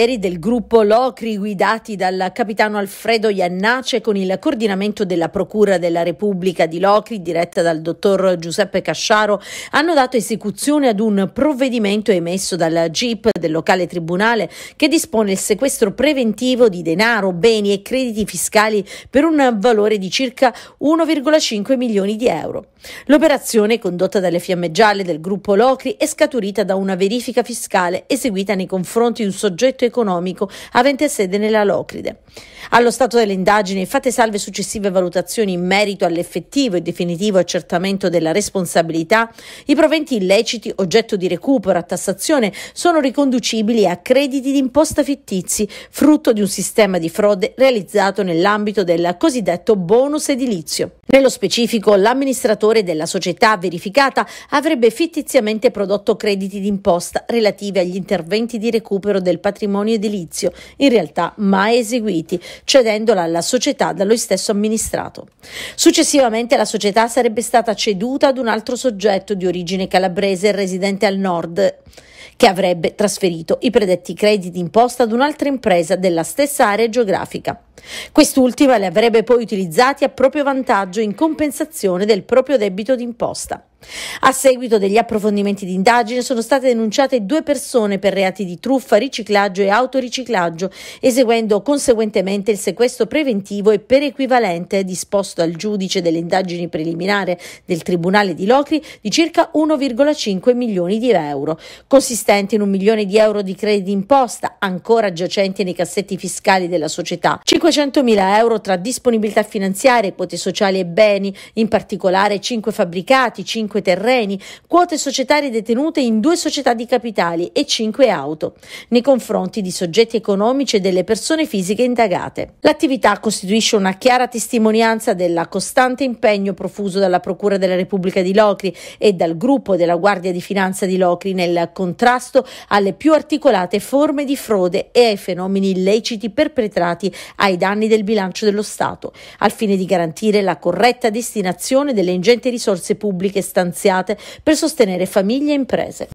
misteri del gruppo Locri guidati dal capitano Alfredo Iannace con il coordinamento della Procura della Repubblica di Locri diretta dal dottor Giuseppe Casciaro hanno dato esecuzione ad un provvedimento emesso dal GIP del locale tribunale che dispone il sequestro preventivo di denaro, beni e crediti fiscali per un valore di circa 1,5 milioni di euro. L'operazione condotta dalle fiamme gialle del gruppo Locri è scaturita da una verifica fiscale eseguita nei confronti di un soggetto economico avente sede nella Locride. Allo stato delle indagini, fatte salve successive valutazioni in merito all'effettivo e definitivo accertamento della responsabilità, i proventi illeciti oggetto di recupero a tassazione sono riconducibili a crediti di imposta fittizi, frutto di un sistema di frode realizzato nell'ambito del cosiddetto bonus edilizio. Nello specifico, l'amministratore della società verificata avrebbe fittiziamente prodotto crediti d'imposta relativi agli interventi di recupero del patrimonio edilizio, in realtà mai eseguiti, cedendola alla società da lui stesso amministrato. Successivamente la società sarebbe stata ceduta ad un altro soggetto di origine calabrese residente al nord che avrebbe trasferito i predetti crediti d'imposta ad un'altra impresa della stessa area geografica. Quest'ultima li avrebbe poi utilizzati a proprio vantaggio in compensazione del proprio debito d'imposta. A seguito degli approfondimenti di indagine sono state denunciate due persone per reati di truffa, riciclaggio e autoriciclaggio, eseguendo conseguentemente il sequestro preventivo e per equivalente disposto al giudice delle indagini preliminari del Tribunale di Locri di circa 1,5 milioni di euro, consistente in un milione di euro di crediti d'imposta ancora giacenti nei cassetti fiscali della società, 5 500.000 euro tra disponibilità finanziarie, quote sociali e beni, in particolare 5 fabbricati, 5 terreni, quote societarie detenute in due società di capitali e 5 auto, nei confronti di soggetti economici e delle persone fisiche indagate. L'attività costituisce una chiara testimonianza del costante impegno profuso dalla Procura della Repubblica di Locri e dal gruppo della Guardia di Finanza di Locri nel contrasto alle più articolate forme di frode e ai fenomeni illeciti perpetrati ai ai danni del bilancio dello Stato, al fine di garantire la corretta destinazione delle ingenti risorse pubbliche stanziate per sostenere famiglie e imprese.